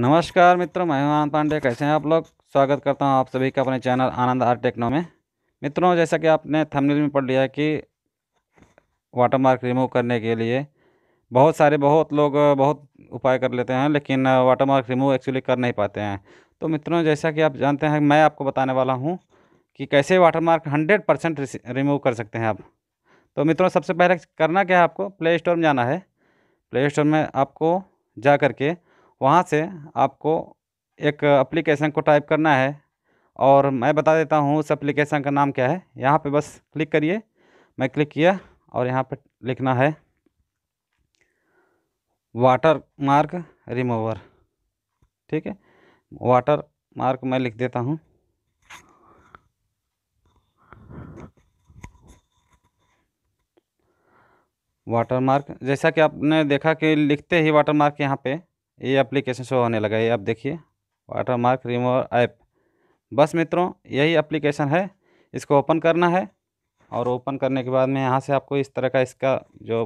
नमस्कार मित्रों मैं आनंद पांडे कैसे हैं आप लोग स्वागत करता हूं आप सभी का अपने चैनल आनंद आर टेक्नो में मित्रों जैसा कि आपने थंबनेल में पढ़ लिया कि वाटर मार्क रिमूव करने के लिए बहुत सारे बहुत लोग बहुत उपाय कर लेते हैं लेकिन वाटर मार्क रिमूव एक्चुअली कर नहीं पाते हैं तो मित्रों जैसा कि आप जानते हैं मैं आपको बताने वाला हूँ कि कैसे water mark hundred percent remove कर सकते हैं आप तो मित्रों सबसे पहले करना क्या है आपको प्ले स्टोर में जाना है प्ले स्टोर में आपको जा करके के वहाँ से आपको एक अप्लीकेशन को टाइप करना है और मैं बता देता हूँ उस एप्लीकेशन का नाम क्या है यहाँ पे बस क्लिक करिए मैं क्लिक किया और यहाँ पे लिखना है वाटर मार्क रिमूवर ठीक है वाटर मार्क मैं लिख देता हूँ वाटर मार्क जैसा कि आपने देखा कि लिखते ही वाटर मार्क यहाँ पर ये एप्लीकेशन शो होने लगा ये आप देखिए वाटर मार्क रिमूवर ऐप बस मित्रों यही एप्लीकेशन है इसको ओपन करना है और ओपन करने के बाद में यहाँ से आपको इस तरह का इसका जो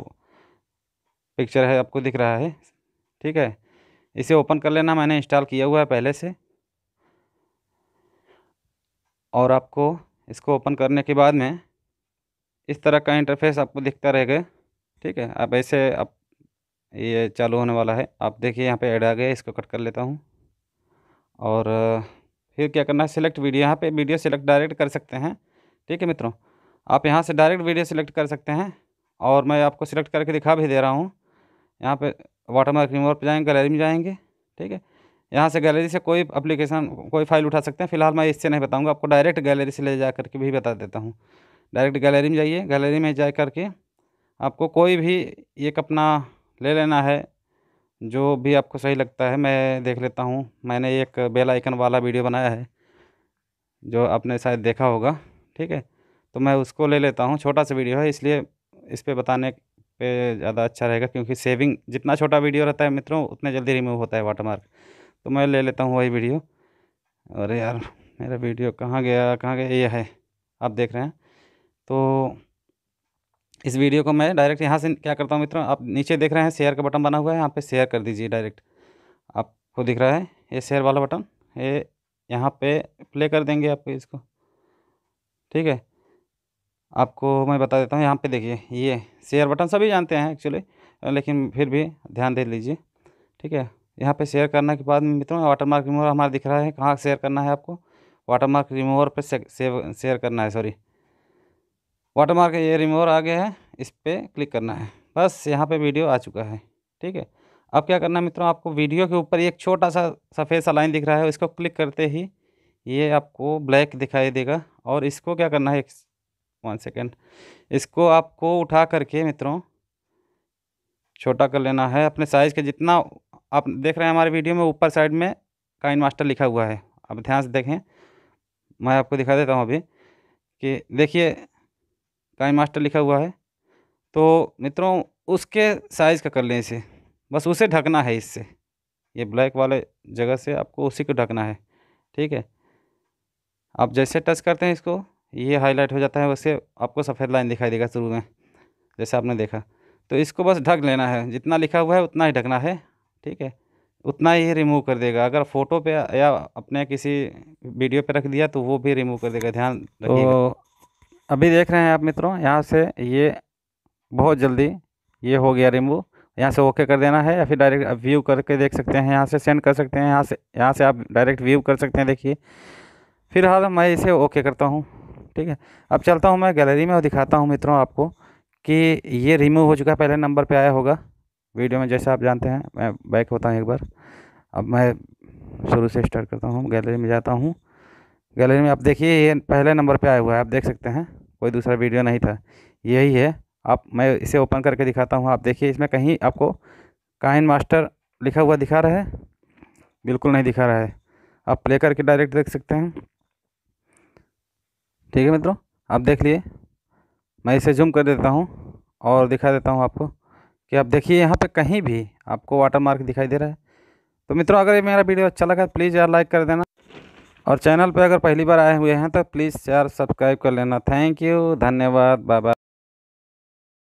पिक्चर है आपको दिख रहा है ठीक है इसे ओपन कर लेना मैंने इंस्टॉल किया हुआ है पहले से और आपको इसको ओपन करने के बाद में इस तरह का इंटरफेस आपको दिखता रहेगा ठीक है आप ऐसे आप ये चालू होने वाला है आप देखिए यहाँ पे ऐड आ गया इसको कट कर लेता हूँ और फिर क्या करना है सिलेक्ट वीडियो यहाँ पे वीडियो सिलेक्ट डायरेक्ट कर सकते हैं ठीक है मित्रों आप यहाँ से डायरेक्ट वीडियो सिलेक्ट कर सकते हैं और मैं आपको सिलेक्ट करके दिखा भी दे रहा हूँ यहाँ पर वाटरमार्क रिमूवर पर जाएंगे गैलरी में जाएंगे ठीक है यहाँ से गैलरी से कोई अप्लीकेशन कोई फाइल उठा सकते हैं फिलहाल मैं इससे नहीं बताऊँगा आपको डायरेक्ट गैलरी से ले जा करके भी बता देता हूँ डायरेक्ट गैलरी में जाइए गैलरी में जा करके आपको कोई भी एक अपना ले लेना है जो भी आपको सही लगता है मैं देख लेता हूँ मैंने एक बेल आइकन वाला वीडियो बनाया है जो आपने शायद देखा होगा ठीक है तो मैं उसको ले लेता हूँ छोटा सा वीडियो है इसलिए इस पर बताने पे ज़्यादा अच्छा रहेगा क्योंकि सेविंग जितना छोटा वीडियो रहता है मित्रों उतने जल्दी रिमूव होता है वाटरमार्क तो मैं ले लेता हूँ वही वीडियो अरे यार मेरा वीडियो कहाँ गया कहाँ गया ये है आप देख रहे हैं तो इस वीडियो को मैं डायरेक्ट यहाँ से क्या करता हूँ मित्रों आप नीचे देख रहे हैं शेयर का बटन बना हुआ है यहाँ पे शेयर कर दीजिए डायरेक्ट आपको दिख रहा है ये शेयर वाला बटन ये यहाँ पे प्ले कर देंगे आपको इसको ठीक है आपको मैं बता देता हूँ यहाँ पे देखिए ये शेयर बटन सभी जानते हैं एक्चुअली लेकिन फिर भी ध्यान दे लीजिए ठीक है यहाँ पर शेयर करने के बाद मित्रों वाटर मार्क रिमूवर हमारा दिख रहा है कहाँ शेयर करना है आपको वाटर मार्क रिमोवर पर शेयर करना है सॉरी वाटरमार्क ये रिमूवर आ गया है इस पर क्लिक करना है बस यहाँ पे वीडियो आ चुका है ठीक है अब क्या करना है मित्रों आपको वीडियो के ऊपर एक छोटा सा सफ़ेद सा लाइन दिख रहा है इसको क्लिक करते ही ये आपको ब्लैक दिखाई देगा और इसको क्या करना है एक वन सेकेंड इसको आपको उठा करके मित्रों छोटा कर लेना है अपने साइज़ के जितना आप देख रहे हैं हमारे वीडियो में ऊपर साइड में काइन मास्टर लिखा हुआ है अब ध्यान से देखें मैं आपको दिखा देता हूँ अभी कि देखिए टाइम मास्टर लिखा हुआ है तो मित्रों उसके साइज़ का कर लें इसे बस उसे ढकना है इससे ये ब्लैक वाले जगह से आपको उसी को ढकना है ठीक है आप जैसे टच करते हैं इसको ये हाईलाइट हो जाता है वैसे आपको सफ़ेद लाइन दिखाई देगा शुरू में जैसे आपने देखा तो इसको बस ढक लेना है जितना लिखा हुआ है उतना ही ढकना है ठीक है उतना ही रिमूव कर देगा अगर फ़ोटो पे या अपने किसी वीडियो पे रख दिया तो वो भी रिमूव कर देगा ध्यान तो अभी देख रहे हैं आप मित्रों यहाँ से ये बहुत जल्दी ये हो गया रिमूव यहाँ से ओके कर देना है या फिर डायरेक्ट आप व्यू करके देख सकते हैं यहाँ से सेंड कर सकते हैं यहाँ से यहाँ से आप डायरेक्ट व्यू कर सकते हैं देखिए फिलहाल मैं इसे ओके करता हूँ ठीक है अब चलता हूँ मैं गैलरी में और दिखाता हूँ मित्रों आपको कि ये रिमूव हो चुका है पहले नंबर पर आया होगा वीडियो में जैसे आप जानते हैं मैं बैक होता हूँ एक बार अब मैं शुरू से स्टार्ट करता हूँ गैलरी में जाता हूँ गैलरी में आप देखिए ये पहले नंबर पे आया हुआ है आप देख सकते हैं कोई दूसरा वीडियो नहीं था यही है आप मैं इसे ओपन करके दिखाता हूँ आप देखिए इसमें कहीं आपको काइन मास्टर लिखा हुआ दिखा रहा है बिल्कुल नहीं दिखा रहा है आप प्ले करके डायरेक्ट देख सकते हैं ठीक है मित्रों आप देख लिए मैं इसे जूम कर देता हूँ और दिखा देता हूँ आपको कि आप देखिए यहाँ पे कहीं भी आपको वाटर मार्क दिखाई दे रहा है तो मित्रों अगर ये मेरा वीडियो अच्छा लगा तो प्लीज़ यार लाइक कर देना और चैनल पर अगर पहली बार आए हुए हैं तो प्लीज़ शेयर सब्सक्राइब कर लेना थैंक यू धन्यवाद बाबा